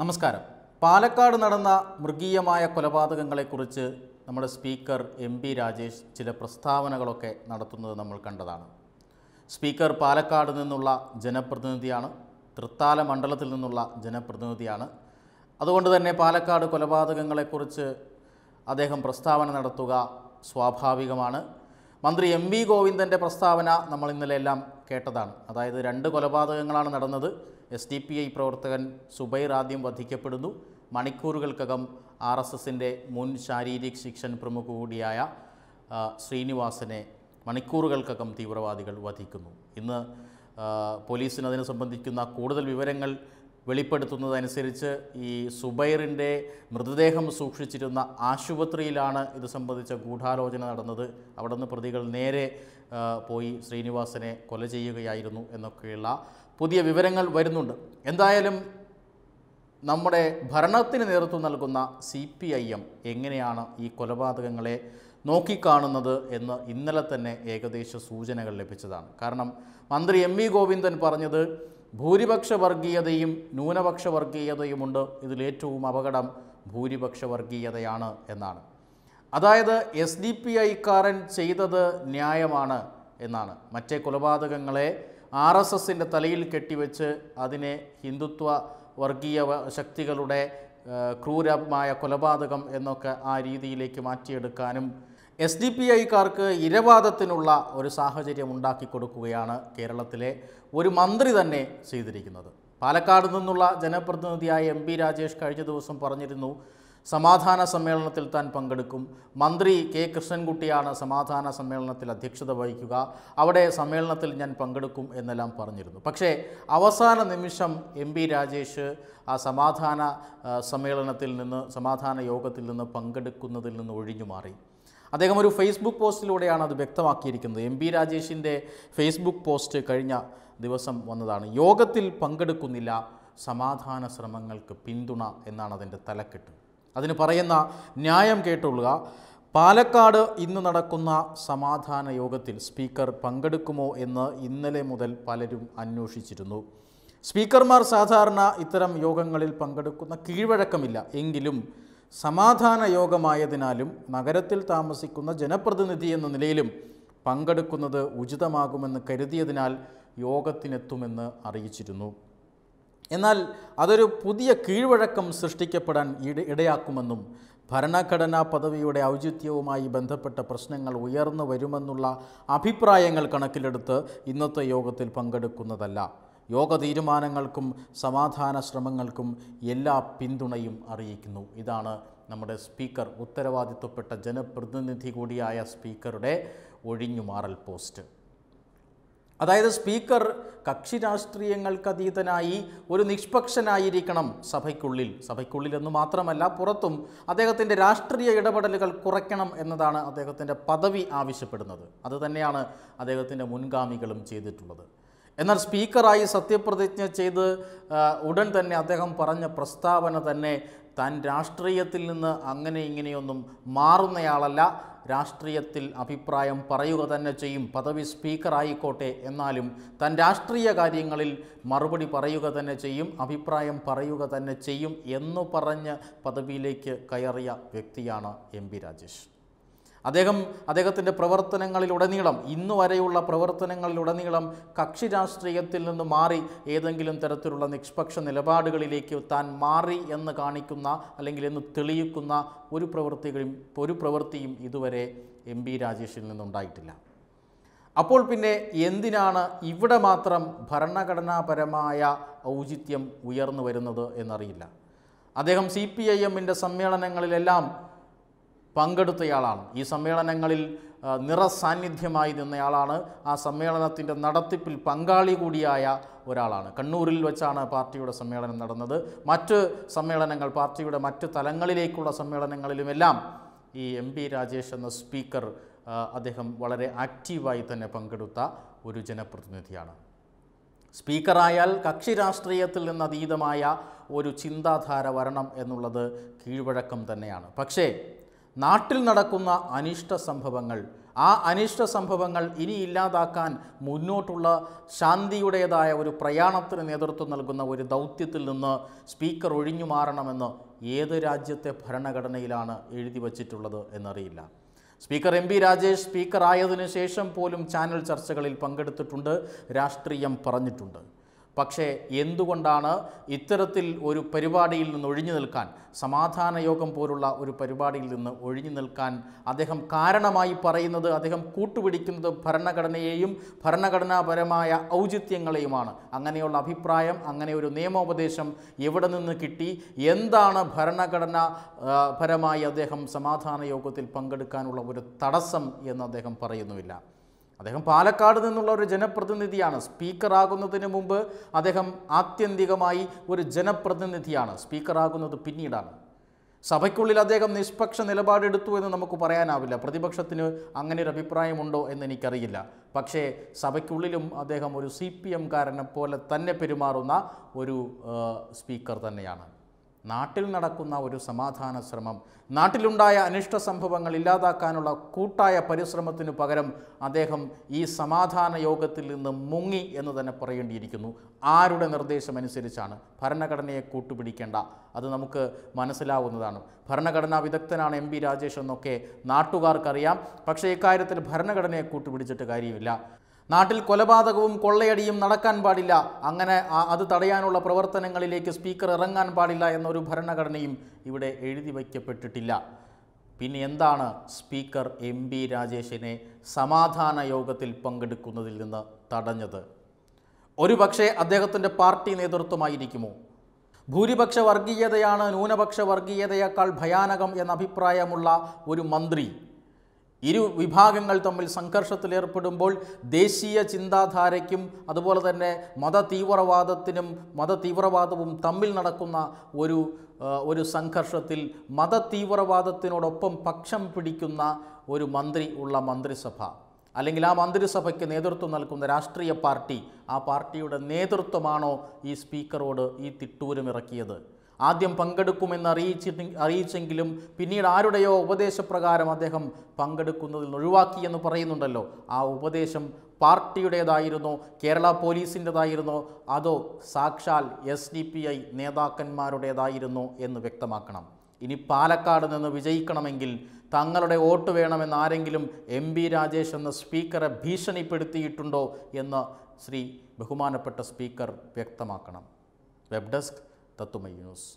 നമസ്കാരം പാലക്കാട് നടന്ന മൃഗീയമായ കൊലപാതകങ്ങളെക്കുറിച്ച് നമ്മുടെ സ്പീക്കർ എം പി രാജേഷ് ചില പ്രസ്താവനകളൊക്കെ നടത്തുന്നത് നമ്മൾ കണ്ടതാണ് സ്പീക്കർ പാലക്കാട് നിന്നുള്ള ജനപ്രതിനിധിയാണ് തൃത്താല മണ്ഡലത്തിൽ നിന്നുള്ള ജനപ്രതിനിധിയാണ് അതുകൊണ്ട് തന്നെ പാലക്കാട് കൊലപാതകങ്ങളെക്കുറിച്ച് അദ്ദേഹം പ്രസ്താവന നടത്തുക സ്വാഭാവികമാണ് മന്ത്രി എം വി ഗോവിന്ദൻ്റെ പ്രസ്താവന നമ്മൾ ഇന്നലെ എല്ലാം കേട്ടതാണ് അതായത് രണ്ട് കൊലപാതകങ്ങളാണ് നടന്നത് എസ് ഡി പി ഐ പ്രവർത്തകൻ സുബൈർ ആദ്യം വധിക്കപ്പെടുന്നു മണിക്കൂറുകൾക്കകം ആർ എസ് എസിൻ്റെ മുൻ ശാരീരിക് ശിക്ഷൻ പ്രമുഖ കൂടിയായ ശ്രീനിവാസനെ മണിക്കൂറുകൾക്കകം തീവ്രവാദികൾ വധിക്കുന്നു ഇന്ന് പോലീസിന് അതിനെ സംബന്ധിക്കുന്ന കൂടുതൽ വിവരങ്ങൾ വെളിപ്പെടുത്തുന്നതനുസരിച്ച് ഈ സുബൈറിൻ്റെ മൃതദേഹം സൂക്ഷിച്ചിരുന്ന ആശുപത്രിയിലാണ് ഇത് സംബന്ധിച്ച ഗൂഢാലോചന നടന്നത് അവിടെ നിന്ന് പ്രതികൾ നേരെ പോയി ശ്രീനിവാസനെ കൊല ചെയ്യുകയായിരുന്നു എന്നൊക്കെയുള്ള പുതിയ വിവരങ്ങൾ വരുന്നുണ്ട് എന്തായാലും നമ്മുടെ ഭരണത്തിന് നേതൃത്വം നൽകുന്ന സി പി ഐ എം എങ്ങനെയാണ് ഈ കൊലപാതകങ്ങളെ നോക്കിക്കാണുന്നത് എന്ന് ഇന്നലെ തന്നെ ഏകദേശ സൂചനകൾ ലഭിച്ചതാണ് കാരണം മന്ത്രി എം വി ഗോവിന്ദൻ പറഞ്ഞത് ഭൂരിപക്ഷ വർഗീയതയും ന്യൂനപക്ഷ വർഗീയതയുമുണ്ട് ഇതിലേറ്റവും അപകടം ഭൂരിപക്ഷ വർഗീയതയാണ് എന്നാണ് അതായത് എസ് ഡി പി ഐക്കാരൻ ചെയ്തത് ന്യായമാണ് എന്നാണ് മറ്റേ കൊലപാതകങ്ങളെ ആർ എസ് എസിൻ്റെ തലയിൽ കെട്ടിവെച്ച് അതിനെ ഹിന്ദുത്വ വർഗീയ ശക്തികളുടെ ക്രൂരമായ കൊലപാതകം എന്നൊക്കെ ആ രീതിയിലേക്ക് മാറ്റിയെടുക്കാനും എസ് ഡി പി ഐക്കാർക്ക് ഇരവാദത്തിനുള്ള ഒരു സാഹചര്യം ഉണ്ടാക്കി കൊടുക്കുകയാണ് കേരളത്തിലെ ഒരു മന്ത്രി തന്നെ ചെയ്തിരിക്കുന്നത് പാലക്കാട് നിന്നുള്ള ജനപ്രതിനിധിയായ എം പി രാജേഷ് കഴിഞ്ഞ ദിവസം പറഞ്ഞിരുന്നു സമാധാന സമ്മേളനത്തിൽ താൻ പങ്കെടുക്കും മന്ത്രി കെ കൃഷ്ണൻകുട്ടിയാണ് സമാധാന സമ്മേളനത്തിൽ അധ്യക്ഷത വഹിക്കുക അവിടെ സമ്മേളനത്തിൽ ഞാൻ പങ്കെടുക്കും എന്നെല്ലാം പറഞ്ഞിരുന്നു പക്ഷേ അവസാന നിമിഷം എം പി രാജേഷ് ആ സമാധാന സമ്മേളനത്തിൽ നിന്ന് സമാധാന യോഗത്തിൽ നിന്ന് പങ്കെടുക്കുന്നതിൽ നിന്ന് ഒഴിഞ്ഞു മാറി അദ്ദേഹം ഒരു ഫേസ്ബുക്ക് പോസ്റ്റിലൂടെയാണ് അത് വ്യക്തമാക്കിയിരിക്കുന്നത് എം പി രാജേഷിൻ്റെ ഫേസ്ബുക്ക് പോസ്റ്റ് കഴിഞ്ഞ ദിവസം വന്നതാണ് യോഗത്തിൽ പങ്കെടുക്കുന്നില്ല സമാധാന ശ്രമങ്ങൾക്ക് പിന്തുണ എന്നാണ് അതിൻ്റെ തലക്കെട്ട് അതിന് പറയുന്ന ന്യായം കേട്ടുള്ള പാലക്കാട് ഇന്ന് നടക്കുന്ന സമാധാന യോഗത്തിൽ സ്പീക്കർ പങ്കെടുക്കുമോ എന്ന് ഇന്നലെ മുതൽ പലരും അന്വേഷിച്ചിരുന്നു സ്പീക്കർമാർ സാധാരണ ഇത്തരം യോഗങ്ങളിൽ പങ്കെടുക്കുന്ന കീഴ്വഴക്കമില്ല എങ്കിലും സമാധാന യോഗമായതിനാലും നഗരത്തിൽ താമസിക്കുന്ന ജനപ്രതിനിധി എന്ന നിലയിലും പങ്കെടുക്കുന്നത് ഉചിതമാകുമെന്ന് കരുതിയതിനാൽ യോഗത്തിനെത്തുമെന്ന് അറിയിച്ചിരുന്നു എന്നാൽ അതൊരു പുതിയ കീഴ്വഴക്കം സൃഷ്ടിക്കപ്പെടാൻ ഇടയാക്കുമെന്നും ഭരണഘടനാ പദവിയുടെ ഔചിത്യവുമായി ബന്ധപ്പെട്ട പ്രശ്നങ്ങൾ ഉയർന്നു വരുമെന്നുള്ള അഭിപ്രായങ്ങൾ കണക്കിലെടുത്ത് ഇന്നത്തെ യോഗത്തിൽ പങ്കെടുക്കുന്നതല്ല യോഗ തീരുമാനങ്ങൾക്കും സമാധാന ശ്രമങ്ങൾക്കും എല്ലാ പിന്തുണയും അറിയിക്കുന്നു ഇതാണ് നമ്മുടെ സ്പീക്കർ ഉത്തരവാദിത്വപ്പെട്ട ജനപ്രതിനിധി കൂടിയായ സ്പീക്കറുടെ ഒഴിഞ്ഞുമാറൽ പോസ്റ്റ് അതായത് സ്പീക്കർ കക്ഷി രാഷ്ട്രീയങ്ങൾക്കതീതനായി ഒരു നിഷ്പക്ഷനായിരിക്കണം സഭയ്ക്കുള്ളിൽ സഭയ്ക്കുള്ളിൽ എന്ന് മാത്രമല്ല പുറത്തും അദ്ദേഹത്തിൻ്റെ രാഷ്ട്രീയ ഇടപെടലുകൾ കുറയ്ക്കണം എന്നതാണ് അദ്ദേഹത്തിൻ്റെ പദവി ആവശ്യപ്പെടുന്നത് അതുതന്നെയാണ് അദ്ദേഹത്തിൻ്റെ മുൻഗാമികളും ചെയ്തിട്ടുള്ളത് എന്നാൽ സ്പീക്കറായി സത്യപ്രതിജ്ഞ ചെയ്ത് ഉടൻ തന്നെ അദ്ദേഹം പറഞ്ഞ പ്രസ്താവന തന്നെ താൻ രാഷ്ട്രീയത്തിൽ നിന്ന് അങ്ങനെ ഇങ്ങനെയൊന്നും മാറുന്നയാളല്ല രാഷ്ട്രീയത്തിൽ അഭിപ്രായം പറയുക തന്നെ ചെയ്യും പദവി സ്പീക്കറായിക്കോട്ടെ എന്നാലും താൻ രാഷ്ട്രീയ കാര്യങ്ങളിൽ മറുപടി പറയുക തന്നെ ചെയ്യും അഭിപ്രായം പറയുക തന്നെ ചെയ്യും എന്നു പറഞ്ഞ് പദവിയിലേക്ക് കയറിയ വ്യക്തിയാണ് എം രാജേഷ് അദ്ദേഹം അദ്ദേഹത്തിൻ്റെ പ്രവർത്തനങ്ങളിലുടനീളം ഇന്നു വരെയുള്ള പ്രവർത്തനങ്ങളിലുടനീളം കക്ഷി രാഷ്ട്രീയത്തിൽ നിന്ന് മാറി ഏതെങ്കിലും തരത്തിലുള്ള നിഷ്പക്ഷ നിലപാടുകളിലേക്ക് താൻ മാറി എന്ന് കാണിക്കുന്ന അല്ലെങ്കിൽ എന്ന് തെളിയിക്കുന്ന ഒരു പ്രവൃത്തികളും ഒരു പ്രവൃത്തിയും ഇതുവരെ എം ബി രാജേഷിൽ നിന്നുണ്ടായിട്ടില്ല അപ്പോൾ പിന്നെ എന്തിനാണ് ഇവിടെ മാത്രം ഭരണഘടനാപരമായ ഔചിത്യം ഉയർന്നു വരുന്നത് എന്നറിയില്ല അദ്ദേഹം സി പി ഐ എമ്മിൻ്റെ സമ്മേളനങ്ങളിലെല്ലാം പങ്കെടുത്തയാളാണ് ഈ സമ്മേളനങ്ങളിൽ നിറസാന്നിധ്യമായി നിന്നയാളാണ് ആ സമ്മേളനത്തിൻ്റെ നടത്തിപ്പിൽ പങ്കാളി കൂടിയായ ഒരാളാണ് കണ്ണൂരിൽ വെച്ചാണ് പാർട്ടിയുടെ സമ്മേളനം നടന്നത് മറ്റ് സമ്മേളനങ്ങൾ പാർട്ടിയുടെ മറ്റ് തലങ്ങളിലേക്കുള്ള സമ്മേളനങ്ങളിലുമെല്ലാം ഈ എം പി രാജേഷ് എന്ന സ്പീക്കർ അദ്ദേഹം വളരെ ആക്റ്റീവായി തന്നെ പങ്കെടുത്ത ഒരു ജനപ്രതിനിധിയാണ് സ്പീക്കറായാൽ കക്ഷി രാഷ്ട്രീയത്തിൽ നിന്ന് അതീതമായ ഒരു ചിന്താധാര വരണം എന്നുള്ളത് കീഴ്വഴക്കം തന്നെയാണ് പക്ഷേ നാട്ടിൽ നടക്കുന്ന അനിഷ്ട സംഭവങ്ങൾ ആ അനിഷ്ട സംഭവങ്ങൾ ഇനി ഇല്ലാതാക്കാൻ മുന്നോട്ടുള്ള ശാന്തിയുടേതായ ഒരു പ്രയാണത്തിന് നേതൃത്വം നൽകുന്ന ഒരു ദൗത്യത്തിൽ നിന്ന് സ്പീക്കർ ഒഴിഞ്ഞു മാറണമെന്ന് ഏത് രാജ്യത്തെ ഭരണഘടനയിലാണ് എഴുതി വച്ചിട്ടുള്ളത് എന്നറിയില്ല speaker M P Rajesh speaker ആയതിനു ശേഷം പോലും ചാനൽ ചർച്ചകളിൽ പങ്കെടുത്തിട്ടുണ്ട് രാഷ്ട്രീയം പറഞ്ഞിട്ടുണ്ട് പക്ഷേ എന്തുകൊണ്ടാണ് ഇത്തരത്തിൽ ഒരു പരിപാടിയിൽ നിന്ന് ഒഴിഞ്ഞു നിൽക്കാൻ സമാധാന യോഗം പോലുള്ള ഒരു പരിപാടിയിൽ നിന്ന് ഒഴിഞ്ഞു നിൽക്കാൻ അദ്ദേഹം കാരണമായി പറയുന്നത് അദ്ദേഹം കൂട്ടുപിടിക്കുന്നത് ഭരണഘടനയെയും ഭരണഘടനാപരമായ ഔചിത്യങ്ങളെയുമാണ് അങ്ങനെയുള്ള അഭിപ്രായം അങ്ങനെ ഒരു നിയമോപദേശം എവിടെ നിന്ന് കിട്ടി എന്താണ് ഭരണഘടന പരമായി അദ്ദേഹം സമാധാന യോഗത്തിൽ പങ്കെടുക്കാനുള്ള ഒരു തടസ്സം എന്ന് അദ്ദേഹം പറയുന്നുമില്ല അദ്ദേഹം പാലക്കാട് നിന്നുള്ള ഒരു ജനപ്രതിനിധിയാണ് സ്പീക്കറാകുന്നതിന് മുമ്പ് അദ്ദേഹം ആത്യന്തികമായി ഒരു ജനപ്രതിനിധിയാണ് സ്പീക്കറാകുന്നത് പിന്നീടാണ് സഭയ്ക്കുള്ളിൽ അദ്ദേഹം നിഷ്പക്ഷ നിലപാടെടുത്തു എന്ന് നമുക്ക് പറയാനാവില്ല പ്രതിപക്ഷത്തിന് അങ്ങനെ ഒരു അഭിപ്രായമുണ്ടോ എന്ന് എനിക്കറിയില്ല പക്ഷേ സഭയ്ക്കുള്ളിലും അദ്ദേഹം ഒരു സി പി എംകാരനെ പോലെ തന്നെ പെരുമാറുന്ന ഒരു സ്പീക്കർ തന്നെയാണ് നാട്ടിൽ നടക്കുന്ന ഒരു സമാധാന ശ്രമം നാട്ടിലുണ്ടായ അനിഷ്ട സംഭവങ്ങൾ ഇല്ലാതാക്കാനുള്ള കൂട്ടായ പരിശ്രമത്തിനു പകരം അദ്ദേഹം ഈ സമാധാന യോഗത്തിൽ നിന്ന് മുങ്ങി എന്ന് തന്നെ പറയേണ്ടിയിരിക്കുന്നു ആരുടെ നിർദ്ദേശം അനുസരിച്ചാണ് ഭരണഘടനയെ കൂട്ടുപിടിക്കേണ്ട അത് നമുക്ക് മനസ്സിലാവുന്നതാണ് ഭരണഘടനാ വിദഗ്ധനാണ് എം രാജേഷ് എന്നൊക്കെ നാട്ടുകാർക്കറിയാം പക്ഷേ ഇക്കാര്യത്തിൽ ഭരണഘടനയെ കൂട്ടുപിടിച്ചിട്ട് കാര്യമില്ല നാട്ടിൽ കൊലപാതകവും കൊള്ളയടിയും നടക്കാൻ പാടില്ല അങ്ങനെ അത് തടയാനുള്ള പ്രവർത്തനങ്ങളിലേക്ക് സ്പീക്കർ ഇറങ്ങാൻ പാടില്ല എന്നൊരു ഭരണഘടനയും ഇവിടെ എഴുതി വയ്ക്കപ്പെട്ടിട്ടില്ല പിന്നെ എന്താണ് സ്പീക്കർ എം പി രാജേഷിനെ സമാധാന യോഗത്തിൽ പങ്കെടുക്കുന്നതിൽ നിന്ന് തടഞ്ഞത് ഒരു പക്ഷേ അദ്ദേഹത്തിൻ്റെ പാർട്ടി നേതൃത്വമായിരിക്കുമോ ഭൂരിപക്ഷ വർഗീയതയാണ് ന്യൂനപക്ഷ വർഗീയതയേക്കാൾ ഭയാനകം എന്ന അഭിപ്രായമുള്ള ഒരു മന്ത്രി ഇരു വിഭാഗങ്ങൾ തമ്മിൽ സംഘർഷത്തിലേർപ്പെടുമ്പോൾ ദേശീയ ചിന്താധാരയ്ക്കും അതുപോലെ തന്നെ മത തീവ്രവാദത്തിനും മത തീവ്രവാദവും തമ്മിൽ നടക്കുന്ന ഒരു ഒരു സംഘർഷത്തിൽ മത തീവ്രവാദത്തിനോടൊപ്പം പക്ഷം പിടിക്കുന്ന ഒരു മന്ത്രി ഉള്ള മന്ത്രിസഭ അല്ലെങ്കിൽ ആ മന്ത്രിസഭയ്ക്ക് നേതൃത്വം നൽകുന്ന രാഷ്ട്രീയ പാർട്ടി ആ പാർട്ടിയുടെ നേതൃത്വമാണോ ഈ സ്പീക്കറോട് ഈ തിട്ടൂരമിറക്കിയത് ആദ്യം പങ്കെടുക്കുമെന്ന് അറിയിച്ചിട്ട് അറിയിച്ചെങ്കിലും പിന്നീട് ആരുടെയോ ഉപദേശപ്രകാരം അദ്ദേഹം പങ്കെടുക്കുന്നതിൽ ഒഴിവാക്കി എന്ന് പറയുന്നുണ്ടല്ലോ ആ ഉപദേശം പാർട്ടിയുടേതായിരുന്നോ കേരള പോലീസിൻ്റെതായിരുന്നോ അതോ സാക്ഷാൽ എസ് ഡി പി ഐ നേതാക്കന്മാരുടേതായിരുന്നോ എന്ന് വ്യക്തമാക്കണം ഇനി പാലക്കാട് നിന്ന് വിജയിക്കണമെങ്കിൽ തങ്ങളുടെ വോട്ട് വേണമെന്ന് ആരെങ്കിലും എം ബി രാജേഷ് എന്ന സ്പീക്കറെ ഭീഷണിപ്പെടുത്തിയിട്ടുണ്ടോ എന്ന് ശ്രീ ബഹുമാനപ്പെട്ട സ്പീക്കർ വ്യക്തമാക്കണം വെബ് ഡെസ്ക് தத்துமை நியூஸ்